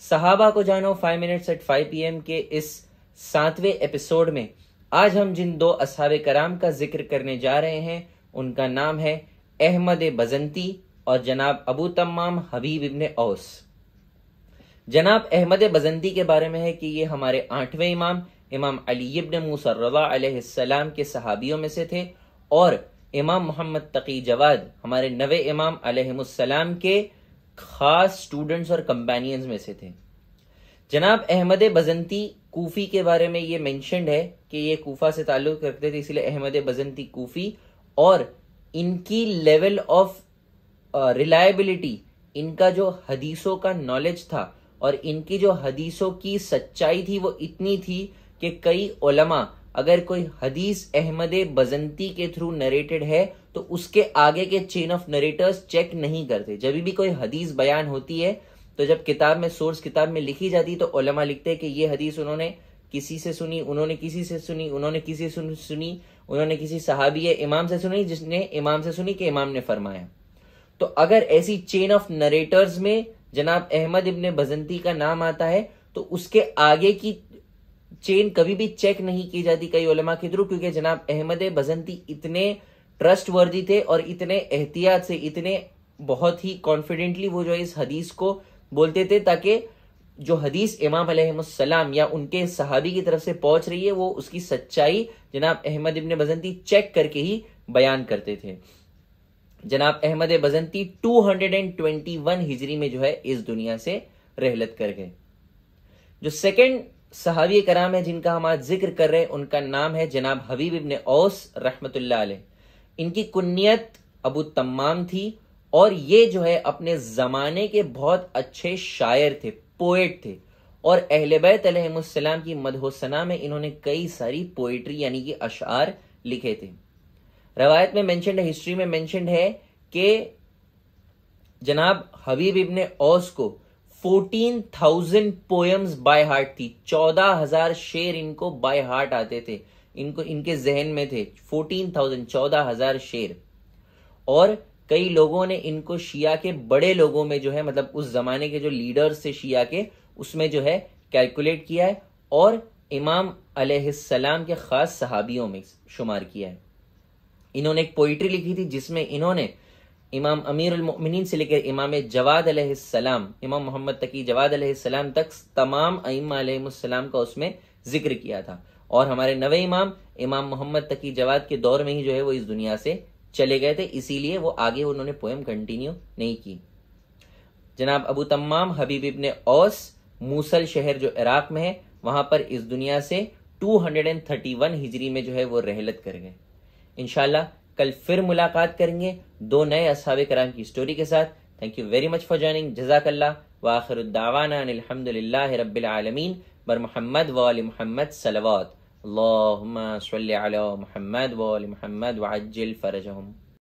सहाबा को जानो five minutes at five P M के इस सातवें एपिसोड में आज हम जिन दो असहाब कराम का जिक्र करने जा रहे हैं उनका नाम है अहमद बजंती और जनाब अबू तमाम हबीब इबन औस जनाब अहमद बजंती के बारे में है कि ये हमारे आठवें इमाम इमाम अली इबन मूसर्रवाम के सहाबियों में से थे और इमाम मोहम्मद तकी जवाद हमारे नवे इमाम अलहसलाम के खास स्टूडेंट्स और कंपेनियंस में से थे जनाब अहमद बजंती कोफी के बारे में ये मैंशनड है कि ये कोफा से ताल्लुक रखते थे इसलिए अहमद बजंती कोफी और इनकी लेवल ऑफ रिलायबिलिटी इनका जो हदीसों का नॉलेज था और इनकी जो हदीसों की सच्चाई थी वो इतनी थी कि कई ओलमा अगर कोई हदीस अहमद बजंती के थ्रू नरेटेड है तो उसके आगे के चेन ऑफ नरेटर्स चेक नहीं करते जब भी कोई हदीस बयान होती है तो जब किताब में सोर्स किताब में लिखी जाती तो ओलमा लिखते हैं कि ये हदीस उन्होंने किसी से सुनी उन्होंने किसी से सुनी उन्होंने किसी से सुनी उन्होंने किसी सहाबी इमाम से सुनी जिसने इमाम से सुनी कि इमाम ने फरमाया तो अगर ऐसी चेन ऑफ नरेटर्स में जनाब अहमद इब्ने बजंती का नाम आता है तो उसके आगे की चेन कभी भी चेक नहीं की जाती कई ओलमा के थ्रू क्योंकि जनाब अहमद बजंती इतने ट्रस्ट वर्दी थे और इतने एहतियात से इतने बहुत ही कॉन्फिडेंटली वो जो इस हदीस को बोलते थे ताकि जो हदीस इमाम अलहमसलाम या उनके सहाबी की तरफ से पहुंच रही है वो उसकी सच्चाई जनाब अहमद इबन बजंती चेक करके ही बयान करते थे जनाब अहमद बजंती 221 हिजरी में जो है इस दुनिया से रहलत कर गए जो सेकंड सहावी कराम है जिनका हम आज जिक्र कर रहे हैं उनका नाम है जनाब हबीब इबन ओस रहमत इनकी कुन्नीत अबू तमाम थी और ये जो है अपने ज़माने के बहुत अच्छे शायर थे पोएट थे और अहलबैत अलहसम की मदहोसना में इन्होंने कई सारी पोइट्री यानी कि अशार लिखे थे रवायत में मैंशनड हिस्ट्री में मैंशनड है कि जनाब हबीब इबन ओस को fourteen thousand poems by heart थी चौदह हजार शेर इनको बाय हार्ट आते थे इनको इनके जहन में थे फोर्टीन थाउजेंड चौदह हजार शेर और कई लोगों ने इनको शिया के बड़े लोगों में जो है मतलब उस जमाने के जो लीडर्स थे शिया के उसमें जो है कैलकुलेट किया है और इमाम अलैहिस्सलाम के खास सहाबियों में शुमार किया है इन्होंने एक पोइट्री लिखी थी जिसमें इन्होंने इमाम अमीर उमिन से लेकर इमाम जवाद अलैहिस्सलाम इमाम मोहम्मद तकी जवाद अलैहिस्सलाम तक तमाम अम्माम का उसमें जिक्र किया था और हमारे नवे इमाम इमाम मोहम्मद तकी जवाद के दौर में ही जो है वो इस दुनिया से चले गए थे इसीलिए वो आगे उन्होंने पोएम कंटिन्यू नहीं की जनाब अबू तमाम हबीब इबन ओस मूसल शहर जो इराक में है वहां पर इस दुनिया से 231 हिजरी में जो है वो रहलत कर गए इनशाला कल फिर मुलाकात करेंगे दो नए असाब कराम की स्टोरी के साथ thank you very much for joining जजाकल्ला वाखरुद्दावाना अलहमदिल्ला रबालमीन बर मोहम्मद वाल मोहम्मद सलवात अल्लाह महमद वाल महमद वाजिल फ़रजहम